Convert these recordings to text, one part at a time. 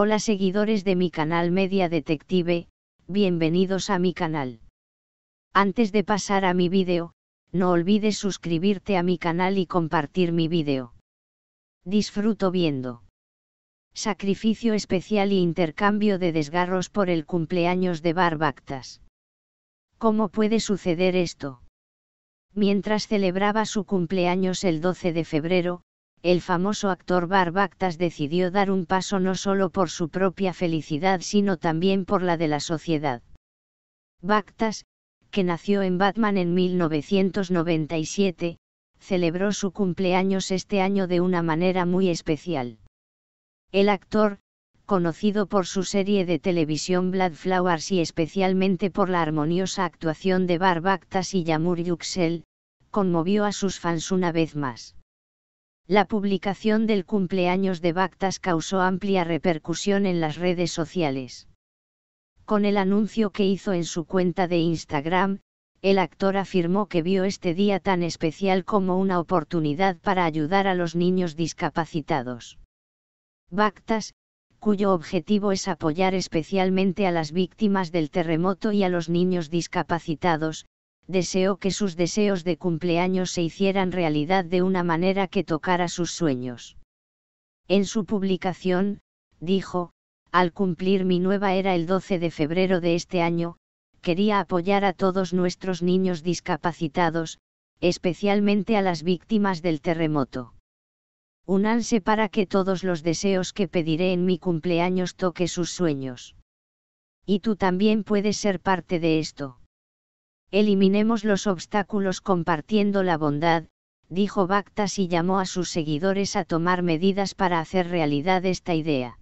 Hola seguidores de mi canal Media Detective, bienvenidos a mi canal. Antes de pasar a mi vídeo, no olvides suscribirte a mi canal y compartir mi vídeo. Disfruto viendo. Sacrificio especial y intercambio de desgarros por el cumpleaños de Barbactas. ¿Cómo puede suceder esto? Mientras celebraba su cumpleaños el 12 de febrero, el famoso actor Barbactas decidió dar un paso no solo por su propia felicidad sino también por la de la sociedad. Bactas, que nació en Batman en 1997, celebró su cumpleaños este año de una manera muy especial. El actor, conocido por su serie de televisión Blood Flowers y especialmente por la armoniosa actuación de Barbactas y Yamur Yuxel, conmovió a sus fans una vez más. La publicación del cumpleaños de Bactas causó amplia repercusión en las redes sociales. Con el anuncio que hizo en su cuenta de Instagram, el actor afirmó que vio este día tan especial como una oportunidad para ayudar a los niños discapacitados. Bactas, cuyo objetivo es apoyar especialmente a las víctimas del terremoto y a los niños discapacitados, deseó que sus deseos de cumpleaños se hicieran realidad de una manera que tocara sus sueños. En su publicación, dijo, al cumplir mi nueva era el 12 de febrero de este año, quería apoyar a todos nuestros niños discapacitados, especialmente a las víctimas del terremoto. Unanse para que todos los deseos que pediré en mi cumpleaños toque sus sueños. Y tú también puedes ser parte de esto. Eliminemos los obstáculos compartiendo la bondad, dijo Bactas y llamó a sus seguidores a tomar medidas para hacer realidad esta idea.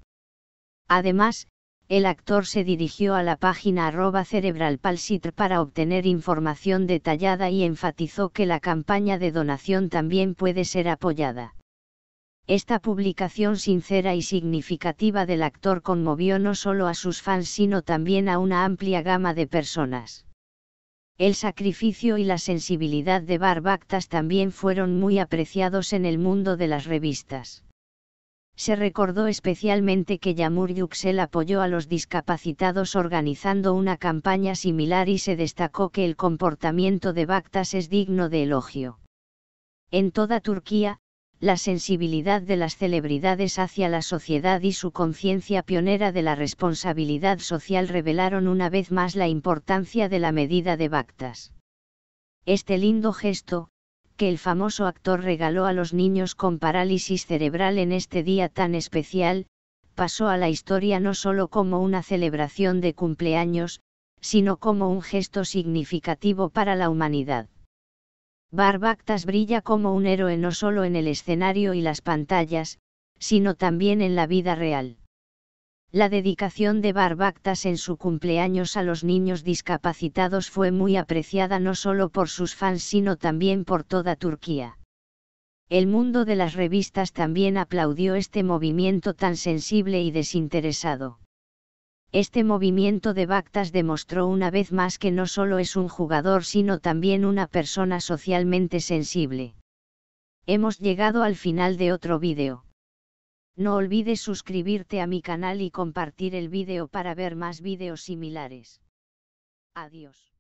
Además, el actor se dirigió a la página arroba cerebralpalsitr para obtener información detallada y enfatizó que la campaña de donación también puede ser apoyada. Esta publicación sincera y significativa del actor conmovió no solo a sus fans sino también a una amplia gama de personas el sacrificio y la sensibilidad de Barbactas también fueron muy apreciados en el mundo de las revistas. Se recordó especialmente que Yamur Yuxel apoyó a los discapacitados organizando una campaña similar y se destacó que el comportamiento de Bactas es digno de elogio. En toda Turquía, la sensibilidad de las celebridades hacia la sociedad y su conciencia pionera de la responsabilidad social revelaron una vez más la importancia de la medida de Bactas. Este lindo gesto, que el famoso actor regaló a los niños con parálisis cerebral en este día tan especial, pasó a la historia no solo como una celebración de cumpleaños, sino como un gesto significativo para la humanidad. Barbactas brilla como un héroe no solo en el escenario y las pantallas, sino también en la vida real. La dedicación de Barbactas en su cumpleaños a los niños discapacitados fue muy apreciada no solo por sus fans sino también por toda Turquía. El mundo de las revistas también aplaudió este movimiento tan sensible y desinteresado. Este movimiento de Bactas demostró una vez más que no solo es un jugador sino también una persona socialmente sensible. Hemos llegado al final de otro vídeo. No olvides suscribirte a mi canal y compartir el vídeo para ver más vídeos similares. Adiós.